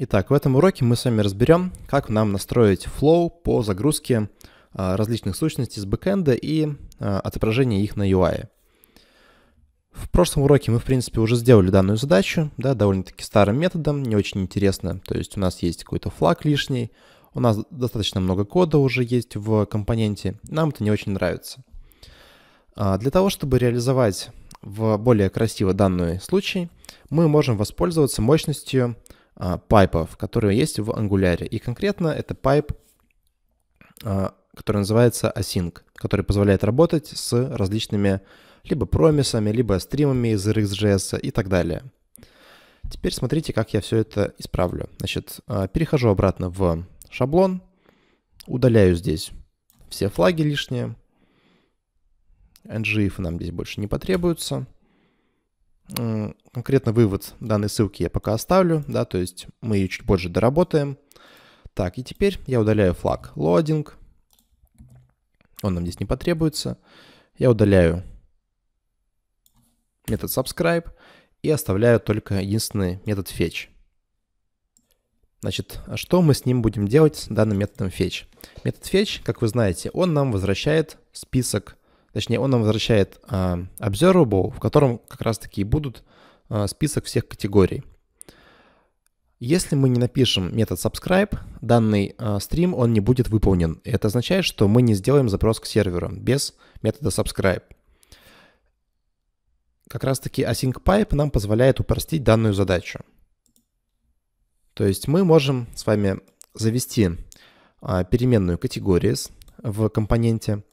Итак, в этом уроке мы с вами разберем, как нам настроить flow по загрузке а, различных сущностей с бэкэнда и а, отображение их на UI. В прошлом уроке мы, в принципе, уже сделали данную задачу, да, довольно-таки старым методом, не очень интересно. То есть у нас есть какой-то флаг лишний, у нас достаточно много кода уже есть в компоненте, нам это не очень нравится. А, для того, чтобы реализовать в более красиво данный случай, мы можем воспользоваться мощностью а, пайпов, которые есть в Angular. И конкретно это пайп, а, который называется async, который позволяет работать с различными либо промисами, либо стримами из RxJS и так далее. Теперь смотрите, как я все это исправлю. Значит, а, перехожу обратно в шаблон, удаляю здесь все флаги лишние. ngif нам здесь больше не потребуются конкретно вывод данной ссылки я пока оставлю, да, то есть мы ее чуть позже доработаем. Так, и теперь я удаляю флаг loading, он нам здесь не потребуется. Я удаляю метод subscribe и оставляю только единственный метод fetch. Значит, а что мы с ним будем делать, с данным методом fetch? Метод fetch, как вы знаете, он нам возвращает список, точнее, он нам возвращает э, а, observable, в котором как раз-таки будут Э, список всех категорий. Если мы не напишем метод subscribe, данный э, стрим он не будет выполнен. Это означает, что мы не сделаем запрос к серверу без метода subscribe. Как раз таки async pipe нам позволяет упростить данную задачу. То есть мы можем с вами завести э, переменную categories в компоненте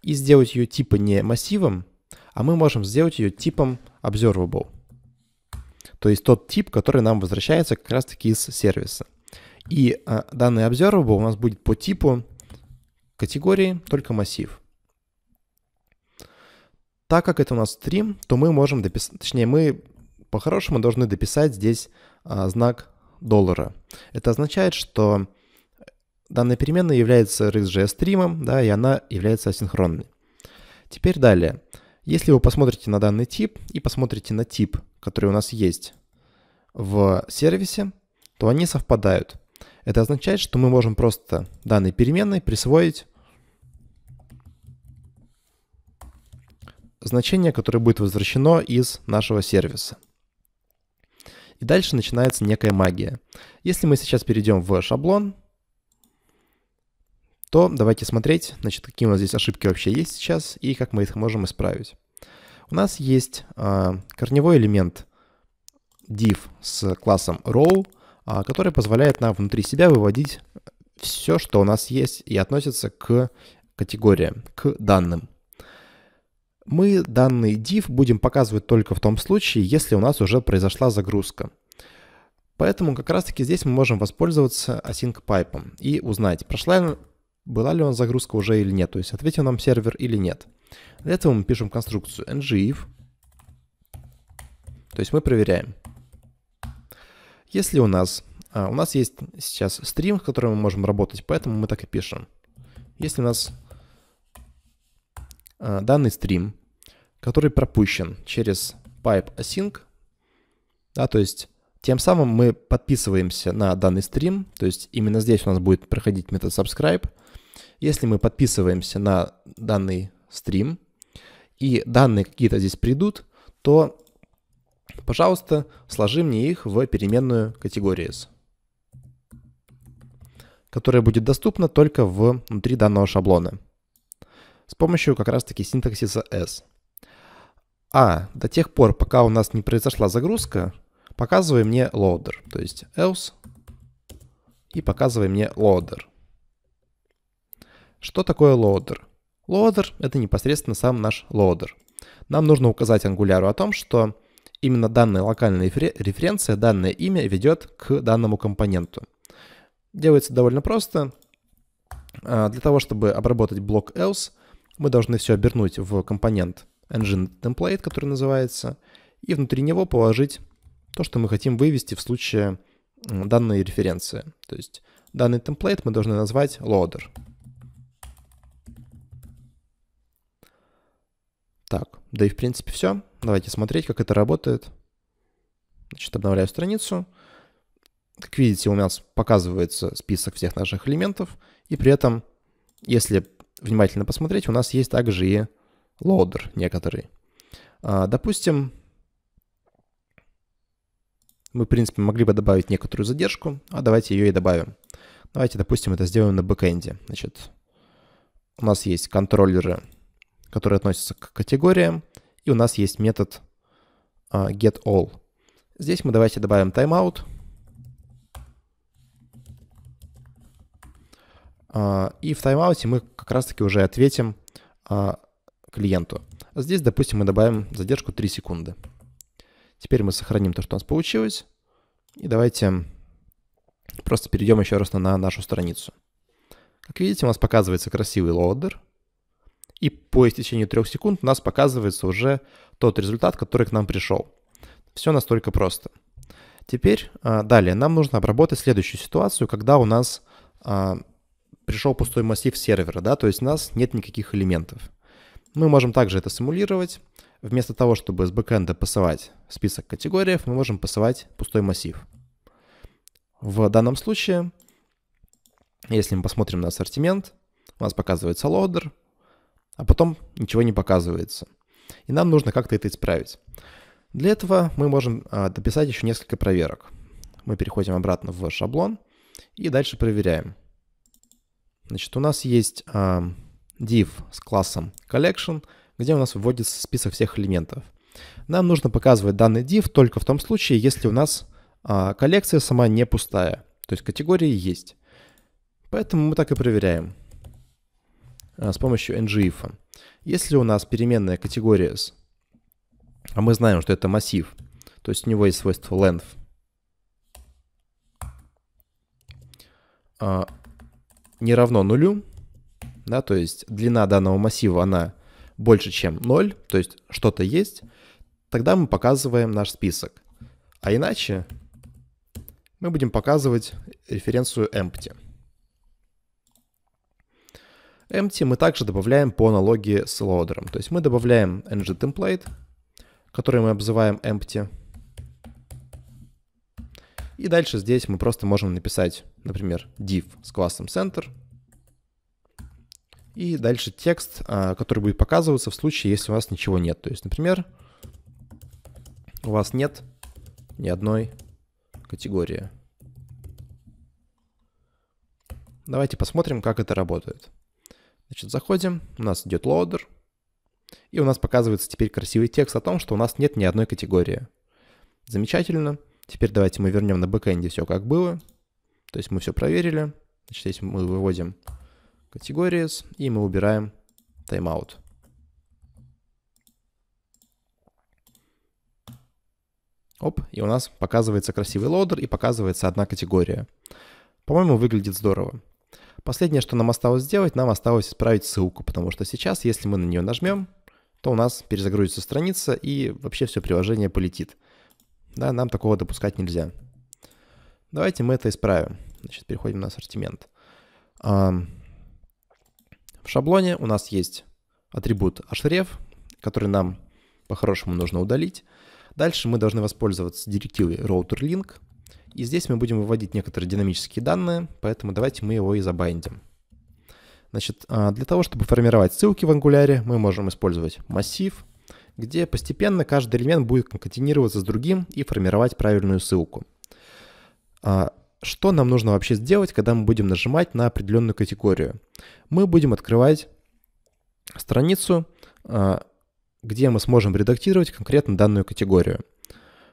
и сделать ее типа не массивом, а мы можем сделать ее типом observable то есть тот тип, который нам возвращается как раз-таки из сервиса. И а, данный observable у нас будет по типу категории только массив. Так как это у нас стрим, то мы можем дописать, точнее мы по-хорошему должны дописать здесь а, знак доллара. Это означает, что данная переменная является RxJS стримом, да, и она является асинхронной. Теперь далее. Если вы посмотрите на данный тип и посмотрите на тип, который у нас есть в сервисе, то они совпадают. Это означает, что мы можем просто данной переменной присвоить значение, которое будет возвращено из нашего сервиса. И дальше начинается некая магия. Если мы сейчас перейдем в шаблон, то давайте смотреть, значит, какие у нас здесь ошибки вообще есть сейчас и как мы их можем исправить. У нас есть а, корневой элемент div с классом row, а, который позволяет нам внутри себя выводить все, что у нас есть и относится к категориям, к данным. Мы данный div будем показывать только в том случае, если у нас уже произошла загрузка. Поэтому как раз таки здесь мы можем воспользоваться async pipe и узнать, прошла, была ли он загрузка уже или нет, то есть ответил нам сервер или нет. Для этого мы пишем конструкцию ngif, то есть мы проверяем. Если у нас, а, у нас есть сейчас стрим, с которым мы можем работать, поэтому мы так и пишем. Если у нас а, данный стрим, который пропущен через pipe async, да, то есть тем самым мы подписываемся на данный стрим, то есть именно здесь у нас будет проходить метод subscribe. Если мы подписываемся на данный стрим, и данные какие-то здесь придут, то, пожалуйста, сложи мне их в переменную categories, которая будет доступна только внутри данного шаблона с помощью как раз-таки синтаксиса S. А до тех пор, пока у нас не произошла загрузка, показывай мне loader, то есть else и показывай мне loader. Что такое loader? Loader — это непосредственно сам наш loader. Нам нужно указать ангуляру о том, что именно данная локальная референция, данное имя ведет к данному компоненту. Делается довольно просто. А, для того, чтобы обработать блок else, мы должны все обернуть в компонент engine template, который называется, и внутри него положить то, что мы хотим вывести в случае данной референции. То есть данный темплейт мы должны назвать loader. Так, да и в принципе все. Давайте смотреть, как это работает. Значит, обновляю страницу. Как видите, у нас показывается список всех наших элементов. И при этом, если внимательно посмотреть, у нас есть также и лоадер некоторый. А, допустим, мы, в принципе, могли бы добавить некоторую задержку, а давайте ее и добавим. Давайте, допустим, это сделаем на бэкэнде. Значит, у нас есть контроллеры, которые относятся к категориям, и у нас есть метод uh, а, getAll. Здесь мы давайте добавим timeout. Uh, и в таймауте мы как раз-таки уже ответим uh, клиенту. Здесь, допустим, мы добавим задержку 3 секунды. Теперь мы сохраним то, что у нас получилось. И давайте просто перейдем еще раз на нашу страницу. Как видите, у нас показывается красивый лоадер. И по истечению трех секунд у нас показывается уже тот результат, который к нам пришел. Все настолько просто. Теперь а, далее нам нужно обработать следующую ситуацию, когда у нас а, пришел пустой массив сервера, да, то есть у нас нет никаких элементов. Мы можем также это симулировать вместо того, чтобы с бэкэнда посылать список категорий, мы можем посылать пустой массив. В данном случае, если мы посмотрим на ассортимент, у нас показывается лодер, а потом ничего не показывается. И нам нужно как-то это исправить. Для этого мы можем а, дописать еще несколько проверок. Мы переходим обратно в шаблон и дальше проверяем. Значит, у нас есть а, div с классом collection – где у нас вводится список всех элементов. Нам нужно показывать данный div только в том случае, если у нас а, коллекция сама не пустая, то есть категории есть. Поэтому мы так и проверяем а, с помощью ngif. Если у нас переменная категория, а мы знаем, что это массив, то есть у него есть свойство length, а, не равно нулю, да, то есть длина данного массива, она больше, чем 0, то есть что-то есть, тогда мы показываем наш список. А иначе мы будем показывать референцию empty. Empty мы также добавляем по аналогии с loader. То есть мы добавляем ng-template, который мы обзываем empty. И дальше здесь мы просто можем написать, например, div с классом center – и дальше текст, а, который будет показываться в случае, если у вас ничего нет. То есть, например, у вас нет ни одной категории. Давайте посмотрим, как это работает. Значит, заходим, у нас идет лоадер, и у нас показывается теперь красивый текст о том, что у нас нет ни одной категории. Замечательно. Теперь давайте мы вернем на бэкэнде все как было. То есть мы все проверили. Значит, здесь мы выводим categories, и мы убираем timeout. Оп, и у нас показывается красивый лодер и показывается одна категория. По-моему, выглядит здорово. Последнее, что нам осталось сделать, нам осталось исправить ссылку, потому что сейчас, если мы на нее нажмем, то у нас перезагрузится страница и вообще все приложение полетит. Да, нам такого допускать нельзя. Давайте мы это исправим. Значит, переходим на ассортимент. В шаблоне у нас есть атрибут href, который нам по-хорошему нужно удалить. Дальше мы должны воспользоваться директивой router-link И здесь мы будем выводить некоторые динамические данные, поэтому давайте мы его и забайндим. Значит, а, для того, чтобы формировать ссылки в Angular, мы можем использовать массив, где постепенно каждый элемент будет конкатинироваться с другим и формировать правильную ссылку. А, что нам нужно вообще сделать, когда мы будем нажимать на определенную категорию. Мы будем открывать страницу, а, где мы сможем редактировать конкретно данную категорию.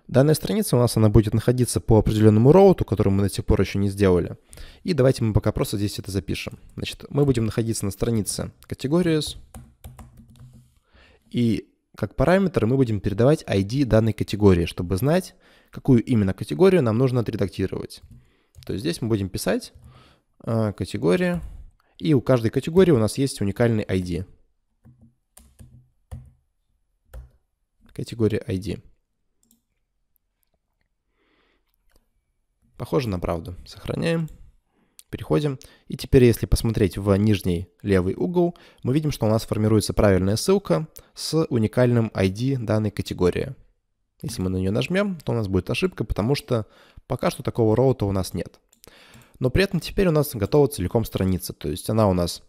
Данная страница у нас она будет находиться по определенному роуту, который мы до сих пор еще не сделали. И давайте мы пока просто здесь это запишем. Значит, мы будем находиться на странице Categories. И как параметр мы будем передавать ID данной категории, чтобы знать, какую именно категорию нам нужно отредактировать. То есть здесь мы будем писать э, категория, и у каждой категории у нас есть уникальный ID. Категория ID. Похоже на правду. Сохраняем. Переходим. И теперь, если посмотреть в нижний левый угол, мы видим, что у нас формируется правильная ссылка с уникальным ID данной категории. Если мы на нее нажмем, то у нас будет ошибка, потому что пока что такого роута у нас нет. Но при этом теперь у нас готова целиком страница, то есть она у нас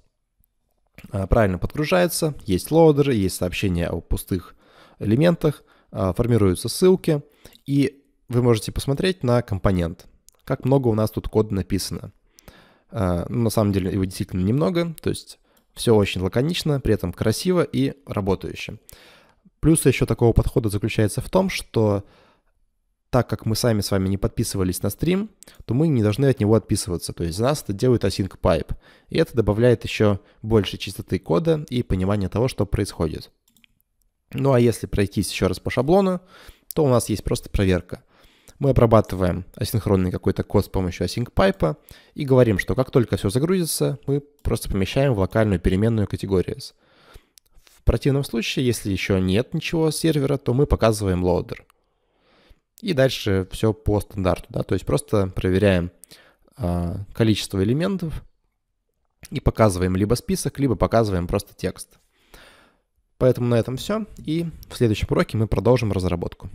а, правильно подгружается, есть лоадеры, есть сообщения о пустых элементах, а, формируются ссылки, и вы можете посмотреть на компонент, как много у нас тут кода написано. А, ну, на самом деле его действительно немного, то есть все очень лаконично, при этом красиво и работающе. Плюс еще такого подхода заключается в том, что так как мы сами с вами не подписывались на стрим, то мы не должны от него отписываться. То есть за нас это делает async pipe. И это добавляет еще больше чистоты кода и понимания того, что происходит. Ну а если пройтись еще раз по шаблону, то у нас есть просто проверка. Мы обрабатываем асинхронный какой-то код с помощью async pipe и говорим, что как только все загрузится, мы просто помещаем в локальную переменную categories. В противном случае, если еще нет ничего с сервера, то мы показываем лоадер. И дальше все по стандарту, да, то есть просто проверяем э, количество элементов и показываем либо список, либо показываем просто текст. Поэтому на этом все, и в следующем уроке мы продолжим разработку.